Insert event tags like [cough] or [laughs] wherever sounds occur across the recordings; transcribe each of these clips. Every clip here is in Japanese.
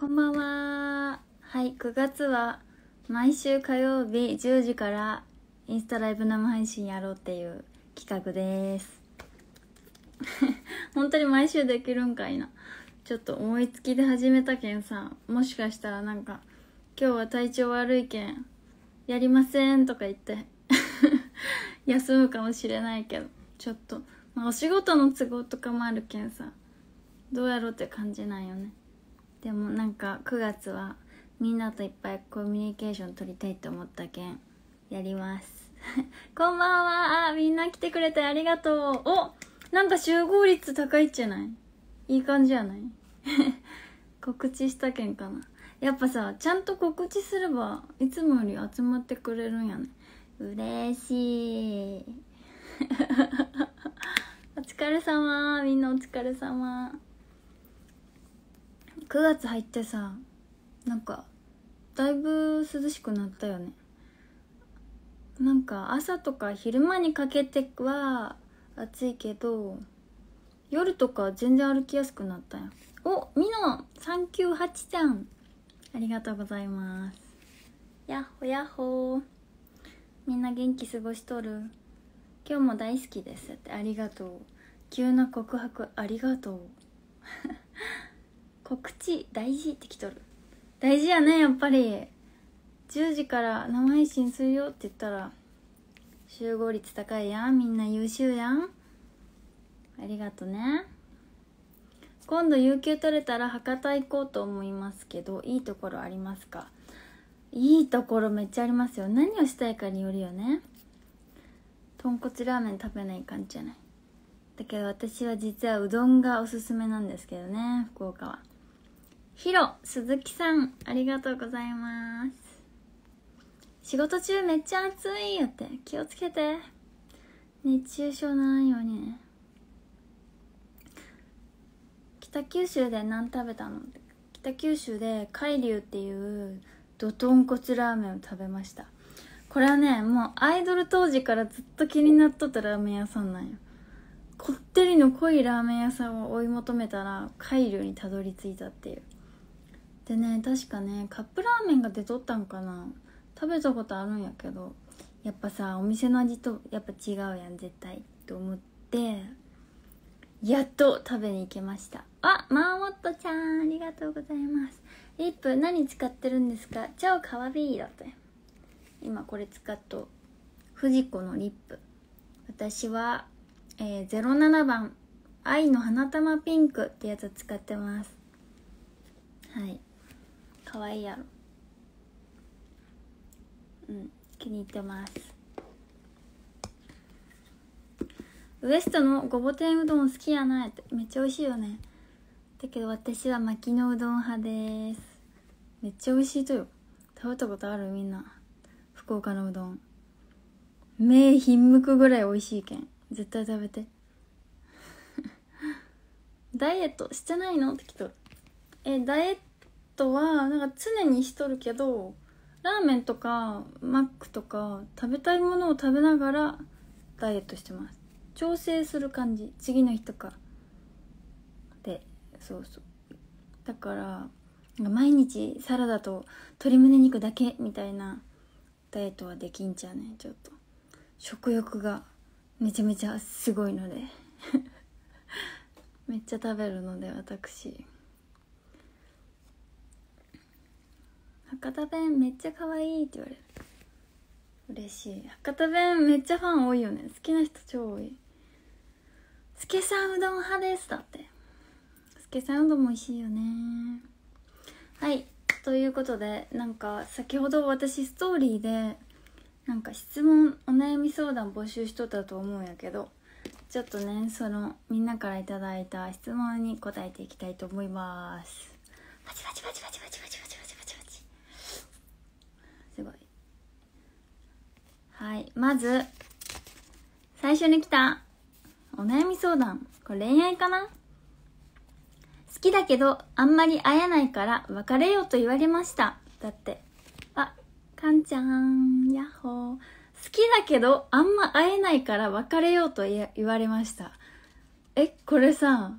こんばんは。はい、9月は毎週火曜日10時からインスタライブ生配信やろうっていう企画です。[laughs] 本当に毎週できるんかいな。ちょっと思いつきで始めたけんさ、もしかしたらなんか、今日は体調悪いけん、やりませんとか言って [laughs] 休むかもしれないけど、ちょっと、まあ、お仕事の都合とかもあるけんさ、どうやろうって感じなんよね。でもなんか9月はみんなといっぱいコミュニケーション取りたいと思ったけんやります [laughs] こんばんはあみんな来てくれてありがとうおなんか集合率高いじゃないいい感じじゃない [laughs] 告知したけんかなやっぱさちゃんと告知すればいつもより集まってくれるんやね嬉しい [laughs] お疲れ様みんなお疲れ様9月入ってさなんかだいぶ涼しくなったよねなんか朝とか昼間にかけては暑いけど夜とか全然歩きやすくなったよおみの398ちゃんありがとうございますやっほやっほみんな元気過ごしとる今日も大好きですってありがとう急な告白ありがとう告知大事ってきとる大事やねやっぱり10時から生配信するよって言ったら集合率高いやんみんな優秀やんありがとね今度有給取れたら博多行こうと思いますけどいいところありますかいいところめっちゃありますよ何をしたいかによるよね豚骨ラーメン食べない感じじゃないだけど私は実はうどんがおすすめなんですけどね福岡はヒロ、鈴木さん、ありがとうございます。仕事中めっちゃ暑いよって、気をつけて。熱中症ないようにね。北九州で何食べたの北九州で海流っていうど豚骨ラーメンを食べましたこれはねもうアイドル当時からずっと気になっとったラーメン屋さんなんよこってりの濃いラーメン屋さんを追い求めたら海流にたどり着いたっていうでね確かねカップラーメンが出とったんかな食べたことあるんやけどやっぱさお店の味とやっぱ違うやん絶対と思ってやっと食べに行けましたあマーモットちゃんありがとうございますリップ何使ってるんですか超かわいいだって今これ使っと藤子のリップ私は、えー、07番「愛の花玉ピンク」ってやつ使ってますはいかわいいやろうん気に入ってますウエストのごぼ天うどん好きやないってめっちゃ美味しいよねだけど私は薪のうどん派ですめっちゃ美味しいとよ食べたことあるみんな福岡のうどん目ひんむくぐらい美味しいけん絶対食べて [laughs] ダイエットしてないのってきとえダイエットとはなんか常にしとるけどラーメンとかマックとか食べたいものを食べながらダイエットしてます調整する感じ次の日とかでそうそうだから毎日サラダと鶏胸肉だけみたいなダイエットはできんちゃうねちょっと食欲がめちゃめちゃすごいので [laughs] めっちゃ食べるので私。博多弁めっちゃ可愛いって言われる嬉しい博多弁めっちゃファン多いよね好きな人超多い「すけさんうどん派です」だってすけさんうどんも美味しいよねはいということでなんか先ほど私ストーリーでなんか質問お悩み相談募集しとったと思うんやけどちょっとねそのみんなから頂いた質問に答えていきたいと思いますパチパチパチパチパチはいまず最初に来たお悩み相談これ恋愛かな好きだけどあんまり会えないから別れようと言われましただってあかんちゃんやっほー好きだけどあんま会えないから別れようと言われましたえこれさ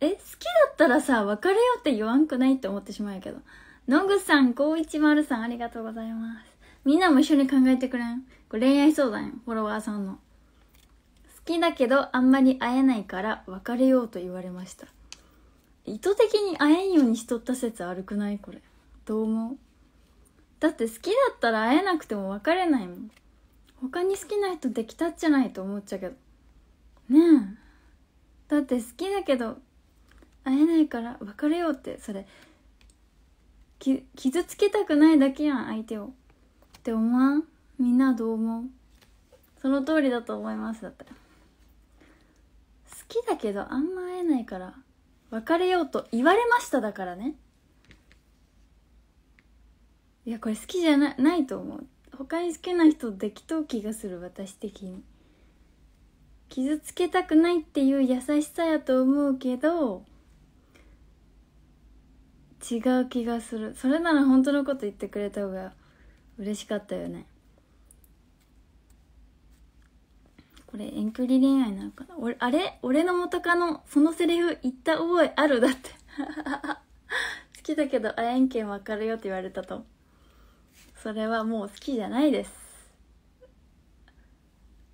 え好きだったらさ別れようって言わんくないって思ってしまうけど野口さん510さんありがとうございますみんなも一緒に考えてくれんこれ恋愛相談ん、フォロワーさんの好きだけどあんまり会えないから別れようと言われました意図的に会えんようにしとった説悪くないこれどう思うだって好きだったら会えなくても別れないもん他に好きな人できたっじゃないと思っちゃうけどねえだって好きだけど会えないから別れようってそれ傷つけたくないだけやん相手をって思わんみんなどう思うその通りだと思いますだっら好きだけどあんま会えないから別れようと言われましただからねいやこれ好きじゃなないと思う他に好きな人できとう気がする私的に傷つけたくないっていう優しさやと思うけど違う気がするそれなら本当のこと言ってくれた方が嬉しかったよねこれ遠距離恋愛なのかな俺、あれ俺の元カノ、そのセリフ言った覚えあるだって。[laughs] 好きだけど、えんけんわかるよって言われたと。それはもう好きじゃないです。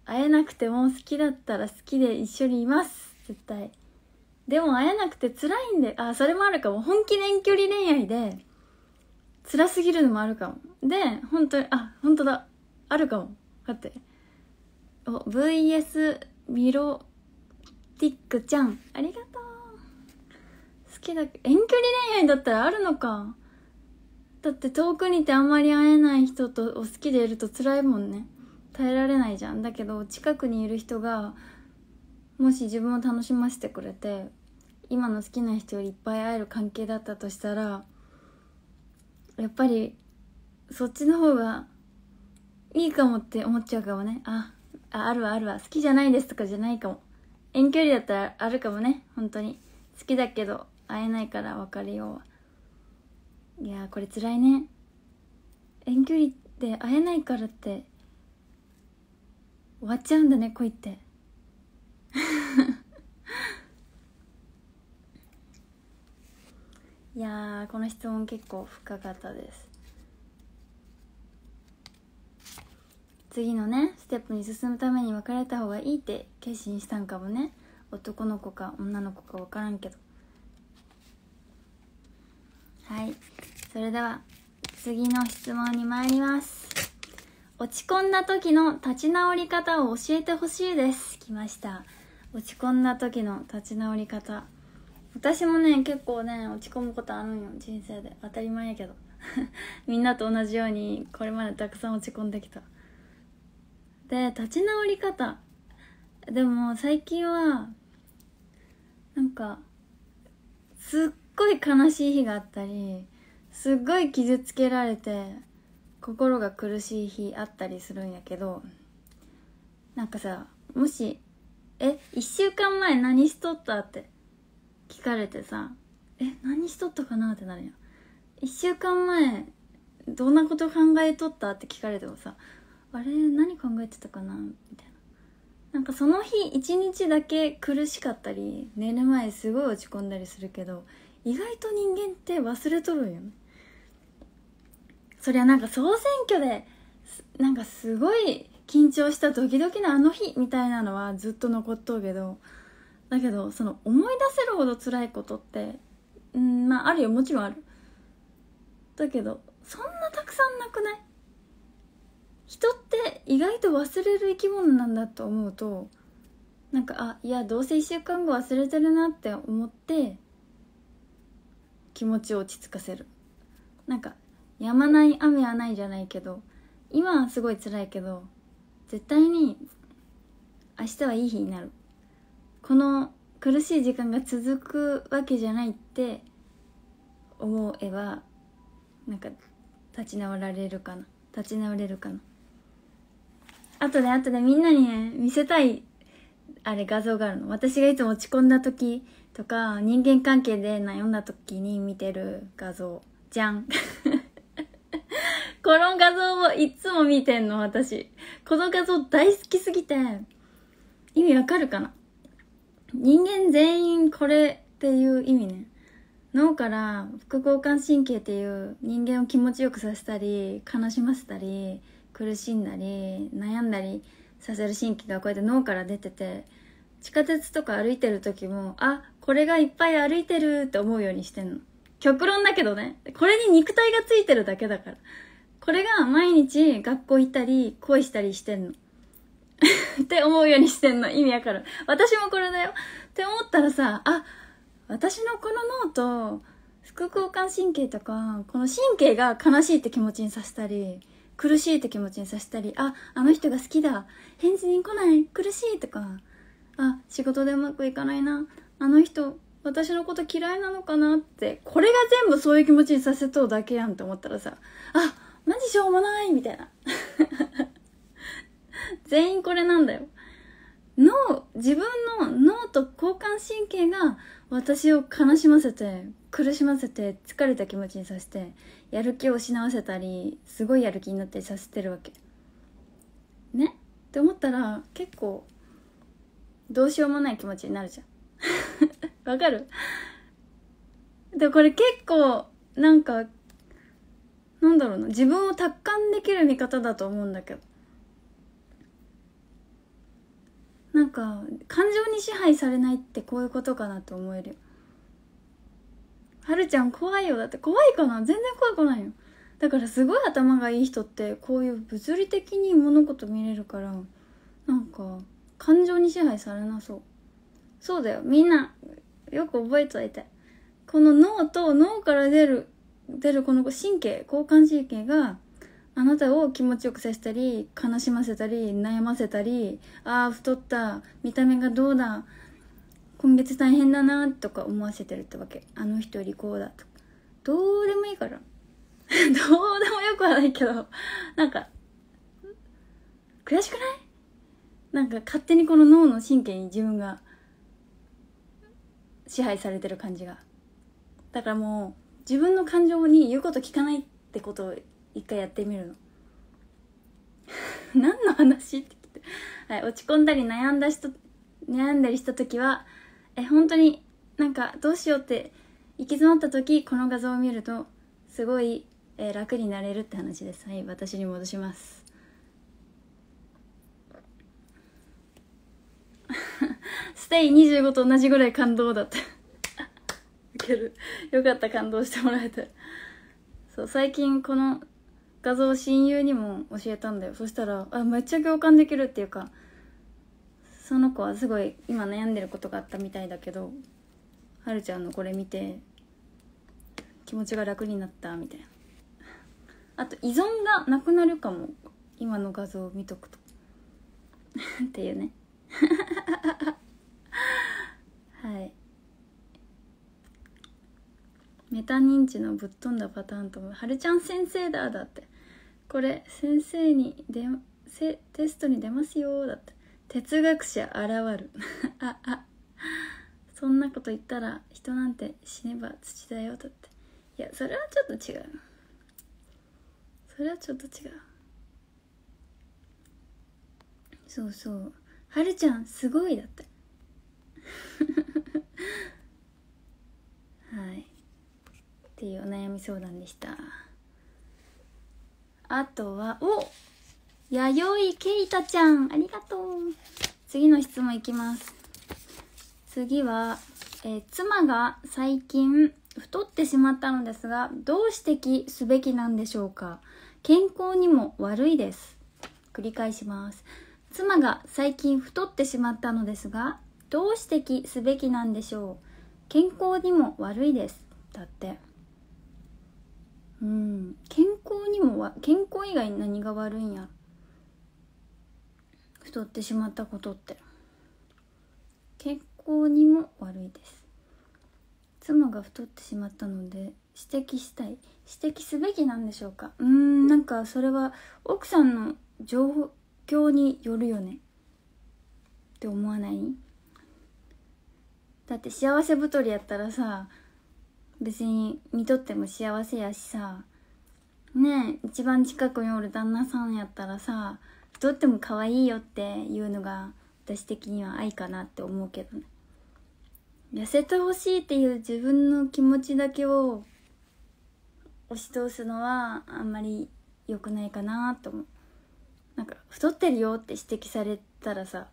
会えなくても好きだったら好きで一緒にいます。絶対。でも会えなくて辛いんで、あ、それもあるかも。本気で遠距離恋愛で、辛すぎるのもあるかも。で、本当に、あ、本当だ。あるかも。待って。お VS ミロティックちゃんありがとう好きだ遠距離恋愛だったらあるのかだって遠くにいてあんまり会えない人とお好きでいると辛いもんね耐えられないじゃんだけど近くにいる人がもし自分を楽しませてくれて今の好きな人よりいっぱい会える関係だったとしたらやっぱりそっちの方がいいかもって思っちゃうかもねああ、あるわあるわ。好きじゃないですとかじゃないかも。遠距離だったらあるかもね。本当に。好きだけど、会えないから別れよう。いやー、これ辛いね。遠距離って会えないからって、終わっちゃうんだね、恋って。[laughs] いやーこの質問結構深かったです次のねステップに進むために別れた方がいいって決心したんかもね男の子か女の子か分からんけどはいそれでは次の質問に参ります落ち込んだ時の立ち直り方を教えてほしいです来ました落ち込んだ時の立ち直り方私もね結構ね落ち込むことあるんよ人生で当たり前やけど [laughs] みんなと同じようにこれまでたくさん落ち込んできたで立ち直り方でも最近はなんかすっごい悲しい日があったりすっごい傷つけられて心が苦しい日あったりするんやけどなんかさもし「え1週間前何しとった?」って聞かれてさ「え何しとったかな?」ってなるやん1週間前どんなこと考えとったって聞かれてもさあれ何考えてたかなみたいななんかその日一日だけ苦しかったり寝る前すごい落ち込んだりするけど意外と人間って忘れとるんよねそりゃなんか総選挙でなんかすごい緊張したドキドキのあの日みたいなのはずっと残っとうけどだけどその思い出せるほど辛いことってうんまああるよもちろんあるだけどそんなたくさんなくない人って意外と忘れる生き物なんだと思うとなんかあいやどうせ1週間後忘れてるなって思って気持ちを落ち着かせるなんかやまない雨はないじゃないけど今はすごい辛いけど絶対に明日はいい日になるこの苦しい時間が続くわけじゃないって思えばなんか立ち直られるかな立ち直れるかなあとであとでみんなにね、見せたい、あれ画像があるの。私がいつも落ち込んだ時とか、人間関係で悩んだ時に見てる画像。じゃん。[laughs] この画像をいつも見てんの、私。この画像大好きすぎて、意味わかるかな人間全員これっていう意味ね。脳から副交感神経っていう人間を気持ちよくさせたり、悲しませたり、苦しんだり悩んだりさせる神経がこうやって脳から出てて地下鉄とか歩いてる時もあこれがいっぱい歩いてるって思うようにしてんの極論だけどねこれに肉体がついてるだけだからこれが毎日学校行ったり恋したりしてんの [laughs] って思うようにしてんの意味わかる私もこれだよって思ったらさあ私のこの脳と副交感神経とかこの神経が悲しいって気持ちにさせたり苦しいって気持ちにさせたり、あ、あの人が好きだ、返事に来ない、苦しいとか、あ、仕事でうまくいかないな、あの人、私のこと嫌いなのかなって、これが全部そういう気持ちにさせとうだけやんって思ったらさ、あ、マジしょうもないみたいな。[laughs] 全員これなんだよ。脳、自分の脳と交感神経が私を悲しませて、苦しませて、疲れた気持ちにさせて、やる気を失わせたりすごいやる気になったりさせてるわけねって思ったら結構どうしようもない気持ちになるじゃん [laughs] わかるでこれ結構なんかなんだろうな自分を達観できる見方だと思うんだけどなんか感情に支配されないってこういうことかなと思えるよはるちゃん怖いよだって怖いかな全然怖くないよだからすごい頭がいい人ってこういう物理的に物事見れるからなんか感情に支配されなそうそうだよみんなよく覚えといてこの脳と脳から出る出るこの神経交感神経があなたを気持ちよくさせたり悲しませたり悩ませたりああ太った見た目がどうだ今月大変だなとか思わせてるってわけあの人よりこうだとかどうでもいいから [laughs] どうでもよくはないけどなんか悔しくないなんか勝手にこの脳の神経に自分が支配されてる感じがだからもう自分の感情に言うこと聞かないってことを一回やってみるの [laughs] 何の話って聞いて、はい、落ち込んだり悩んだ人悩んだりした時はえ本当になんかどうしようって行き詰まった時この画像を見るとすごい、えー、楽になれるって話ですはい私に戻します [laughs] ステイ25と同じぐらい感動だった受けるよかった感動してもらえてそう最近この画像を親友にも教えたんだよそしたらあめっちゃ共感できるっていうかその子はすごい今悩んでることがあったみたいだけどはるちゃんのこれ見て気持ちが楽になったみたいなあと依存がなくなるかも今の画像を見とくと [laughs] っていうね [laughs] はいメタ認知のぶっ飛んだパターンとも「はるちゃん先生だ」だってこれ先生にでせテストに出ますよだって哲学者現る [laughs] ああそんなこと言ったら人なんて死ねば土だよだっていやそれはちょっと違うそれはちょっと違うそうそうはるちゃんすごいだって [laughs] はいっていうお悩み相談でしたあとはおっやよいけいたちゃん、ありがとう。次の質問いきます。次は、えー、妻が最近太ってしまったのですが、どう指摘すべきなんでしょうか健康にも悪いです。繰り返します。妻が最近太ってしまったのですが、どう指摘すべきなんでしょう健康にも悪いです。だって。うん、健康にも健康以外に何が悪いんや太ってしまったことって健康にも悪いです妻が太ってしまったので指摘したい指摘すべきなんでしょうかうーんなんかそれは奥さんの状況によるよねって思わないだって幸せ太りやったらさ別に見とっても幸せやしさねえ一番近くにおる旦那さんやったらさ太っても可愛いよっていうのが私的には愛かなって思うけどね痩せてほしいっていう自分の気持ちだけを押し通すのはあんまり良くないかなと思うなんか太ってるよって指摘されたらさ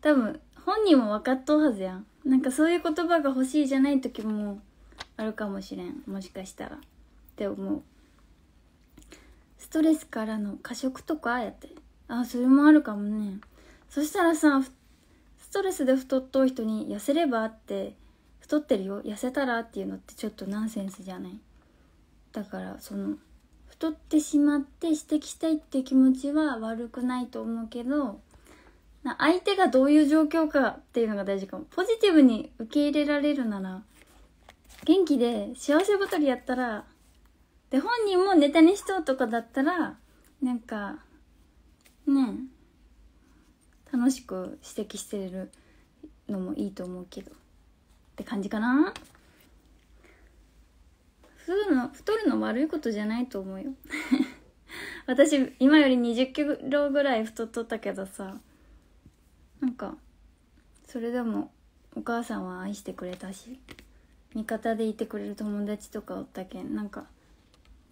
多分本人も分かっとうはずやんなんかそういう言葉が欲しいじゃない時もあるかもしれんもしかしたらって思うストレスからの過食とかやってあそれもあるかもねそしたらさストレスで太っとう人に痩せればって太ってるよ痩せたらっていうのってちょっとナンセンスじゃないだからその太ってしまって指摘したいって気持ちは悪くないと思うけど相手がどういう状況かっていうのが大事かもポジティブに受け入れられるなら元気で幸せ太りやったらで本人もネタにしとうとかだったらなんかね楽しく指摘してるのもいいと思うけどって感じかな太るの太るの悪いことじゃないと思うよ [laughs] 私今より2 0キロぐらい太っとったけどさなんかそれでもお母さんは愛してくれたし味方でいてくれる友達とかおったけんなんか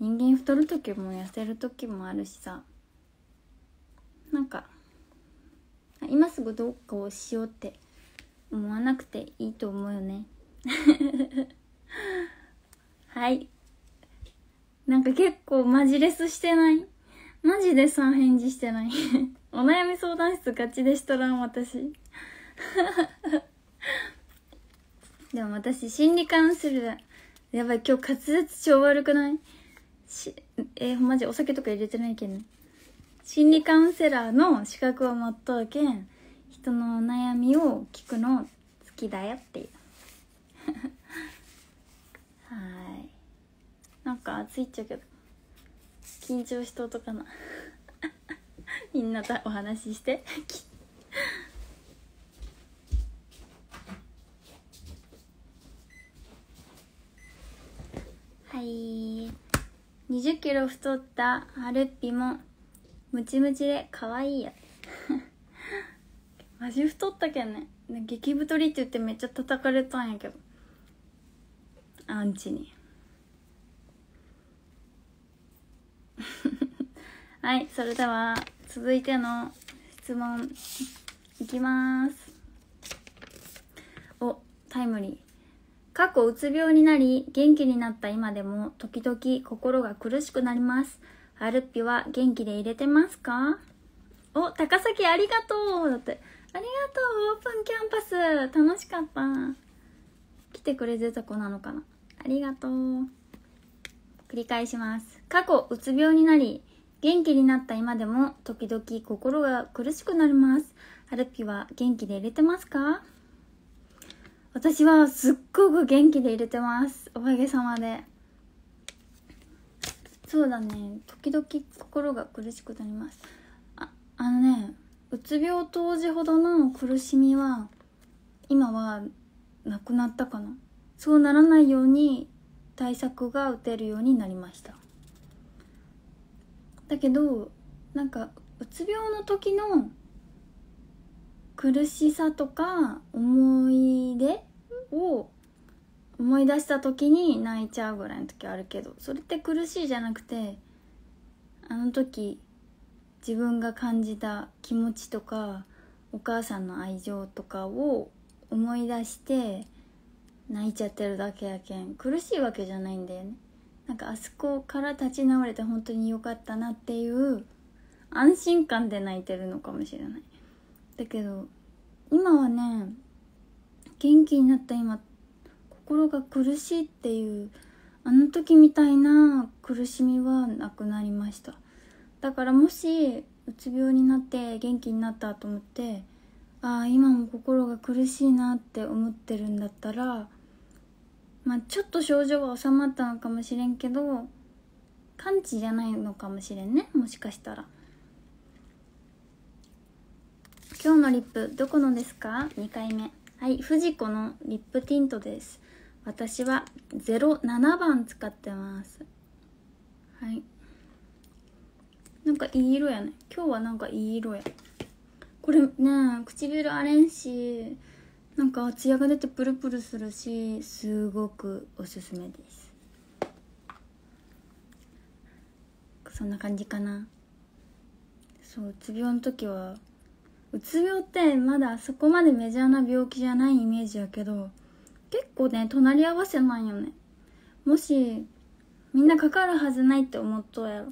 人間太る時も痩せる時もあるしさなんか今すぐどうこうしようって思わなくていいと思うよね [laughs] はいなんか結構マジレスしてないマジで3返事してない [laughs] お悩み相談室ガチでしたらん私 [laughs] でも私心理カウンセルやばい今日滑舌超悪くないしえー、マジお酒とか入れてないけんね心理カウンセラーの資格を持っとうけん人の悩みを聞くの好きだよっていう [laughs] はいなんか暑いっちゃうけど緊張しとうとかな [laughs] みんなとお話しして [laughs] はい20キロ太ったはるッぴもムチムチで可愛いや [laughs] マジ太ったけんね激太りって言ってめっちゃ叩かれたんやけどアンチに [laughs] はいそれでは続いての質問いきますおタイムリー過去うつ病になり元気になった今でも時々心が苦しくなりますアルピは元気で入れてますかお、高崎ありがとうだって。ありがとうオープンキャンパス楽しかった。来てくれてた子なのかなありがとう。繰り返します。過去、うつ病になり、元気になった今でも時々心が苦しくなります。アルピは元気で入れてますか私はすっごく元気で入れてます。おかげさまで。そうだね時々心が苦しくなりますああのねうつ病当時ほどの苦しみは今はなくなったかなそうならないように対策が打てるようになりましただけどなんかうつ病の時の苦しさとか思い出を思い出した時に泣いちゃうぐらいの時あるけどそれって苦しいじゃなくてあの時自分が感じた気持ちとかお母さんの愛情とかを思い出して泣いちゃってるだけやけん苦しいわけじゃないんだよねなんかあそこから立ち直れて本当に良かったなっていう安心感で泣いてるのかもしれないだけど今はね元気になった今って心が苦しいっていうあの時みたいな苦しみはなくなりましただからもしうつ病になって元気になったと思ってああ今も心が苦しいなって思ってるんだったらまあちょっと症状は治まったのかもしれんけど完治じゃないのかもしれんねもしかしたら今日のリップどこのですか2回目はい、フジコのリップティントです。私は07番使ってますはいなんかいい色やね今日はなんかいい色やこれね唇荒れんしなんかツヤが出てプルプルするしすごくおすすめですそんな感じかなそううつ病の時はうつ病ってまだそこまでメジャーな病気じゃないイメージやけど結構ね隣り合わせなんよねもしみんなかかるはずないって思っとうやろ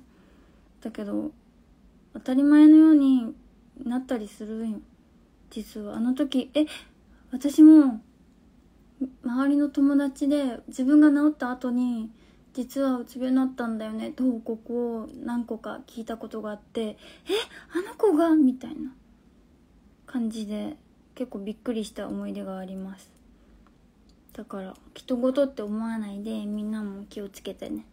だけど当たり前のようになったりするんよ実はあの時え私も周りの友達で自分が治った後に実はうつ病になったんだよねって報告を何個か聞いたことがあってえあの子がみたいな感じで結構びっくりした思い出がありますだから人事って思わないでみんなも気をつけてね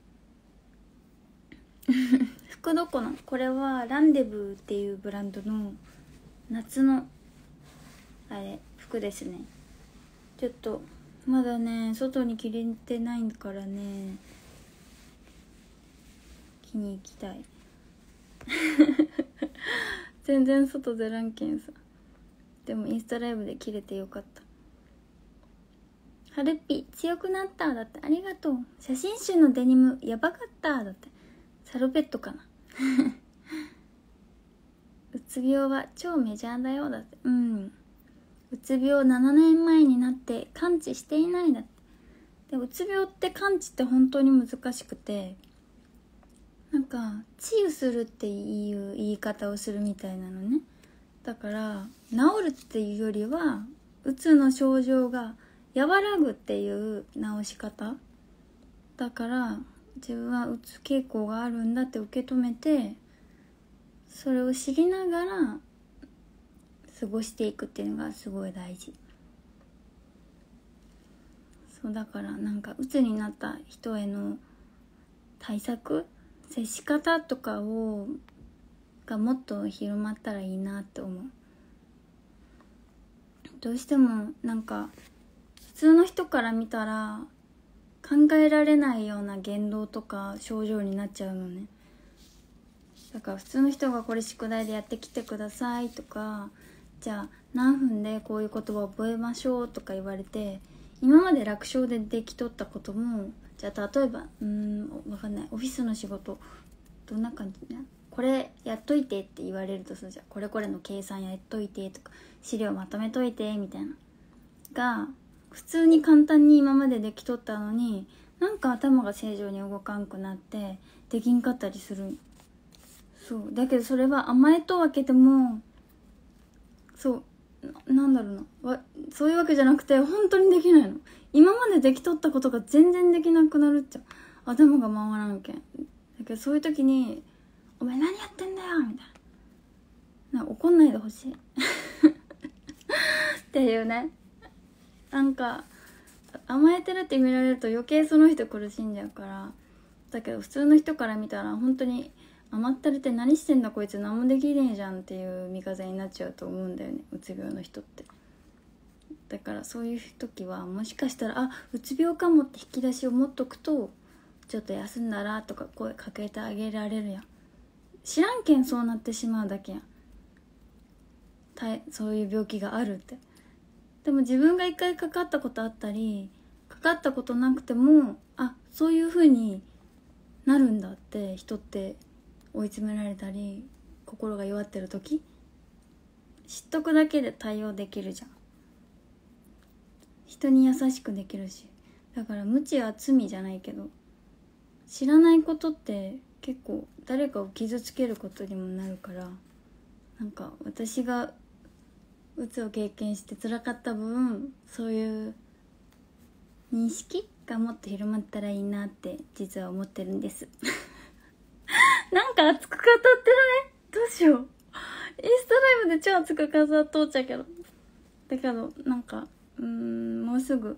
服どこのこれはランデブーっていうブランドの夏のあれ服ですねちょっとまだね外に着れてないからね着に行きたい [laughs] 全然外出らんけんさでもインスタライブで着れてよかったハルピ強くなっただってありがとう写真集のデニムやばかっただってサロペットかな [laughs] うつ病は超メジャーだよだってうんうつ病7年前になって完治していないだってでうつ病って完治って本当に難しくてなんか治癒するっていう言い方をするみたいなのねだから治るっていうよりはうつの症状が和らぐっていう直し方だから自分はうつ傾向があるんだって受け止めてそれを知りながら過ごしていくっていうのがすごい大事そうだからなんかうつになった人への対策接し方とかをがもっと広まったらいいなって思うどうしてもなんか通の人から見たら考えられないような言動とか症状になっちゃうのねだから普通の人がこれ宿題でやってきてくださいとかじゃあ何分でこういう言葉を覚えましょうとか言われて今まで楽勝でできとったこともじゃあ例えばうん分かんないオフィスの仕事どんな感じねこれやっといてって言われるとするじゃんこれこれの計算やっといてとか資料まとめといてみたいなが普通に簡単に今までできとったのになんか頭が正常に動かんくなってできんかったりするそうだけどそれは甘えとわけでもそうなんだろうなわそういうわけじゃなくて本当にできないの今までできとったことが全然できなくなるっちゃ頭が回らんけんだけどそういう時に「お前何やってんだよ」みたいなな怒んないでほしい [laughs] っていうねなんか甘えてるって見られると余計その人苦しんじゃうからだけど普通の人から見たら本当に甘ったれて何してんだこいつ何もできねえじゃんっていう見方になっちゃうと思うんだよねうつ病の人ってだからそういう時はもしかしたらあうつ病かもって引き出しを持っとくとちょっと休んだらとか声かけてあげられるやん知らんけんそうなってしまうだけやんそういう病気があるってでも自分が一回かかったことあったりかかったことなくてもあそういうふうになるんだって人って追い詰められたり心が弱ってる時知っとくだけで対応できるじゃん人に優しくできるしだから無知は罪じゃないけど知らないことって結構誰かを傷つけることにもなるからなんか私が鬱を経験して辛かった分そういう認識がもっと広まったらいいなって実は思ってるんです [laughs] なんか熱く語ってないどうしようインスタライブで超熱く語っとっちゃうけどだけどなんかうんもうすぐ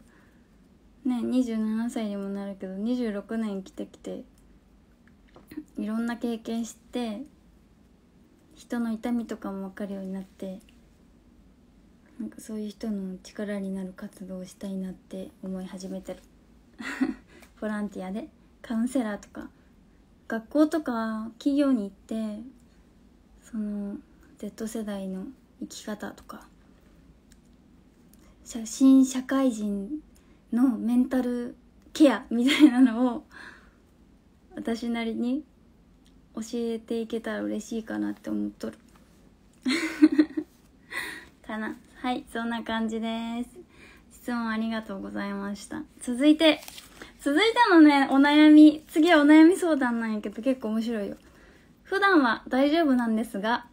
ね27歳にもなるけど26年生きてきていろんな経験して人の痛みとかも分かるようになってなんかそういう人の力になる活動をしたいなって思い始めてる [laughs] ボランティアでカウンセラーとか学校とか企業に行ってその Z 世代の生き方とか新社会人のメンタルケアみたいなのを私なりに教えていけたら嬉しいかなって思っとる [laughs] かなはいそんな感じです質問ありがとうございました続いて続いてのねお悩み次はお悩み相談なんやけど結構面白いよ普段は大丈夫なんですが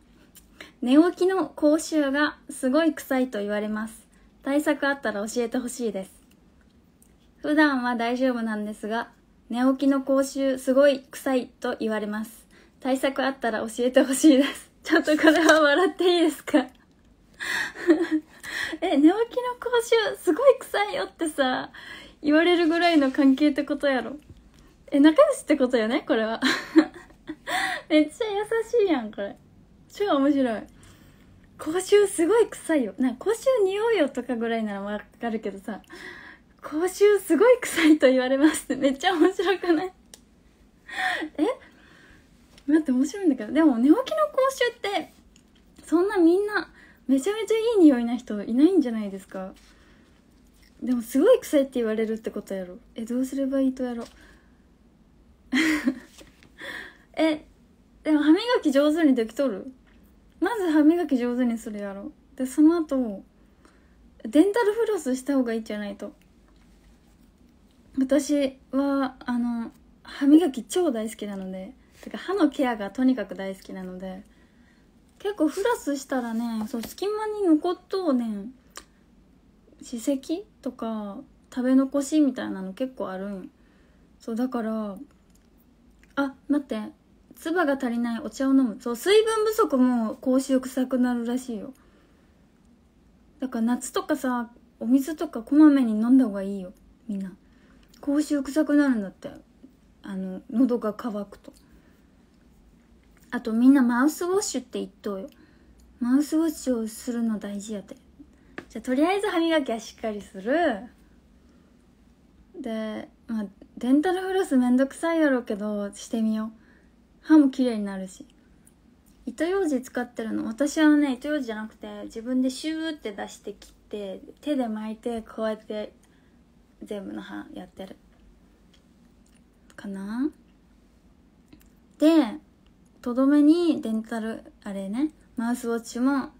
寝起きの口臭がすごい臭いと言われます対策あったら教えてほしいです普段は大丈夫なんですが寝起きの口臭すごい臭いと言われます対策あったら教えてほしいですちょっとこれは笑っていいですか [laughs] え寝起きの口臭すごい臭いよってさ言われるぐらいの関係ってことやろえ仲良しってことよねこれは [laughs] めっちゃ優しいやんこれ超面白い口臭すごい臭いよなんか口臭匂いよとかぐらいならわかるけどさ口臭すごい臭いと言われますって [laughs] めっちゃ面白くないえ待って面白いんだけどでも寝起きの口臭ってそんなみんなめちゃめちゃいい匂いな人いないんじゃないですかでもすごい臭いって言われるってことやろえどうすればいいとやろ [laughs] えでも歯磨き上手にできとるまず歯磨き上手にするやろでその後デンタルフロスした方がいいじゃないと私はあの歯磨き超大好きなのでてか歯のケアがとにかく大好きなので結構フラスしたらねそう隙間に残っとうね歯石とか食べ残しみたいなの結構あるんそうだからあ待って唾が足りないお茶を飲むそう水分不足も口臭臭くなるらしいよだから夏とかさお水とかこまめに飲んだ方がいいよみんな口臭臭くなるんだってあの喉が渇くと。あとみんなマウスウォッシュって言っとうよマウスウォッシュをするの大事やてじゃとりあえず歯磨きはしっかりするでまあデンタルフロスめんどくさいやろうけどしてみよう歯も綺麗になるし糸ようじ使ってるの私はね糸ようじじゃなくて自分でシューって出して切って手で巻いてこうやって全部の歯やってるかなでとどめにデンタルあれねマウスウォッチも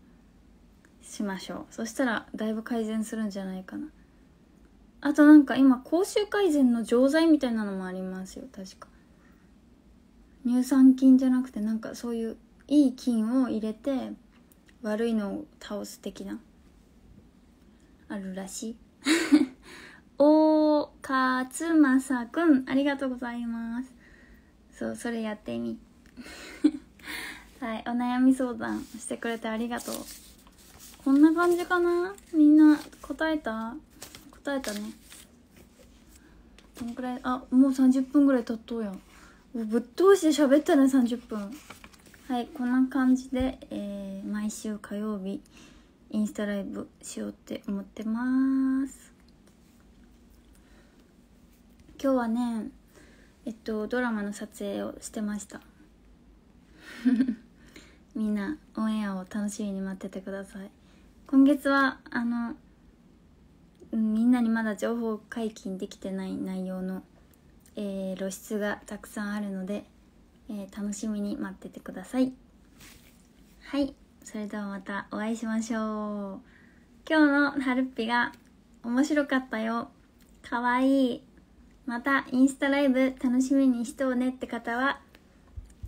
しましょうそしたらだいぶ改善するんじゃないかなあとなんか今口臭改善の錠剤みたいなのもありますよ確か乳酸菌じゃなくてなんかそういういい菌を入れて悪いのを倒す的なあるらしいおかつまさくんありがとうございますそうそれやってみて [laughs] はいお悩み相談してくれてありがとうこんな感じかなみんな答えた答えたねどんくらいあもう30分ぐらい経っとうやぶっ通して喋ったね30分はいこんな感じで、えー、毎週火曜日インスタライブしようって思ってます今日はねえっとドラマの撮影をしてました [laughs] みんなオンエアを楽しみに待っててください今月はあのみんなにまだ情報解禁できてない内容の、えー、露出がたくさんあるので、えー、楽しみに待っててくださいはいそれではまたお会いしましょう今日のはるっぴが面白かったよかわいいまたインスタライブ楽しみにしとうねって方は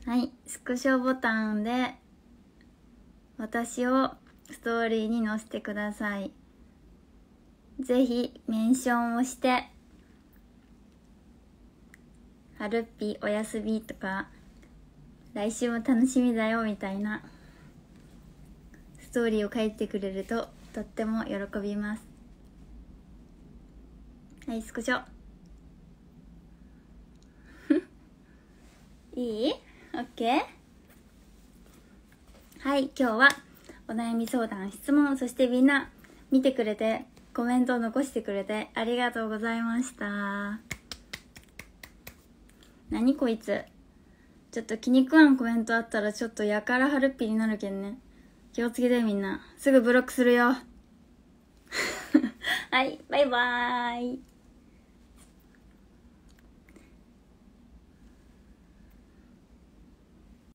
はいスクショボタンで私をストーリーに載せてくださいぜひメンションをして「はるっぴおやすみ」とか「来週も楽しみだよ」みたいなストーリーを書いてくれるととっても喜びますはいスクショ [laughs] いいケーはい、今日はお悩み相談、質問、そしてみんな見てくれて、コメントを残してくれてありがとうございました。何こいつ。ちょっと気に食わんコメントあったらちょっとやからはるっぴになるけんね。気をつけてみんな。すぐブロックするよ。[laughs] はい、バイバーイ。